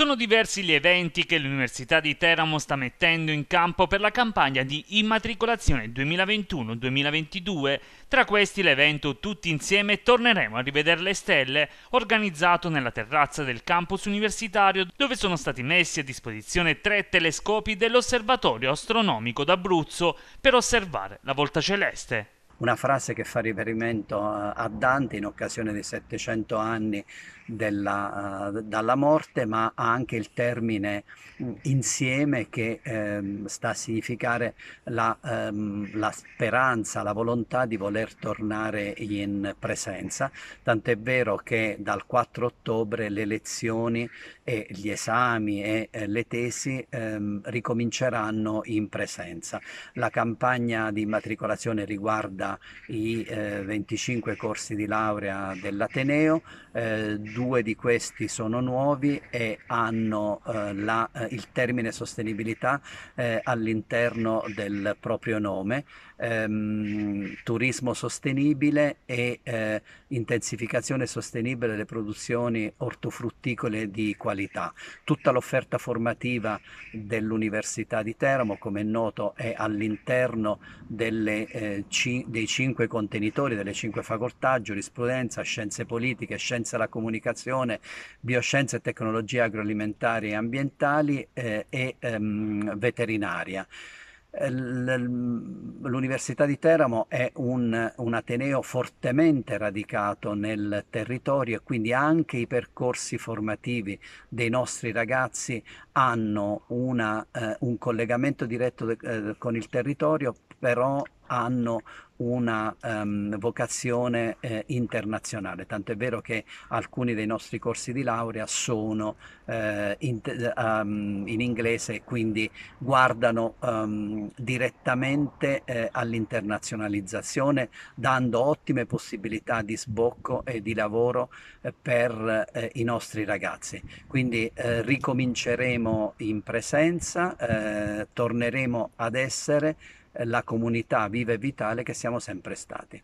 Sono diversi gli eventi che l'Università di Teramo sta mettendo in campo per la campagna di immatricolazione 2021-2022. Tra questi l'evento Tutti insieme torneremo a rivedere le stelle, organizzato nella terrazza del campus universitario dove sono stati messi a disposizione tre telescopi dell'Osservatorio astronomico d'Abruzzo per osservare la volta celeste una frase che fa riferimento a Dante in occasione dei 700 anni della, eh, dalla morte, ma ha anche il termine mm, insieme che ehm, sta a significare la, ehm, la, speranza, la volontà di voler tornare in presenza, tant'è vero che dal 4 ottobre le lezioni e gli esami e eh, le tesi ehm, ricominceranno in presenza. La campagna di immatricolazione riguarda i eh, 25 corsi di laurea dell'Ateneo, eh, due di questi sono nuovi e hanno eh, la, eh, il termine sostenibilità eh, all'interno del proprio nome, ehm, turismo sostenibile e eh, intensificazione sostenibile delle produzioni ortofrutticole di qualità. Tutta l'offerta formativa dell'Università di Teramo, come è noto, è all'interno delle eh, 5 dei cinque contenitori, delle cinque facoltà, giurisprudenza, scienze politiche, scienze della comunicazione, bioscienze e tecnologie agroalimentari e ambientali eh, e ehm, veterinaria. Eh, L'Università di Teramo è un, un, ateneo fortemente radicato nel territorio e quindi anche i percorsi formativi dei nostri ragazzi hanno una, eh, un collegamento diretto de, eh, con il territorio, però hanno una um, vocazione eh, internazionale, è vero che alcuni dei nostri corsi di laurea sono eh, in, um, in, inglese e quindi guardano um, direttamente eh, all'internazionalizzazione, dando ottime possibilità di sbocco e di lavoro eh, per eh, i nostri ragazzi. Quindi eh, ricominceremo in presenza, torneremo ad essere la comunità viva e vitale che siamo sempre stati.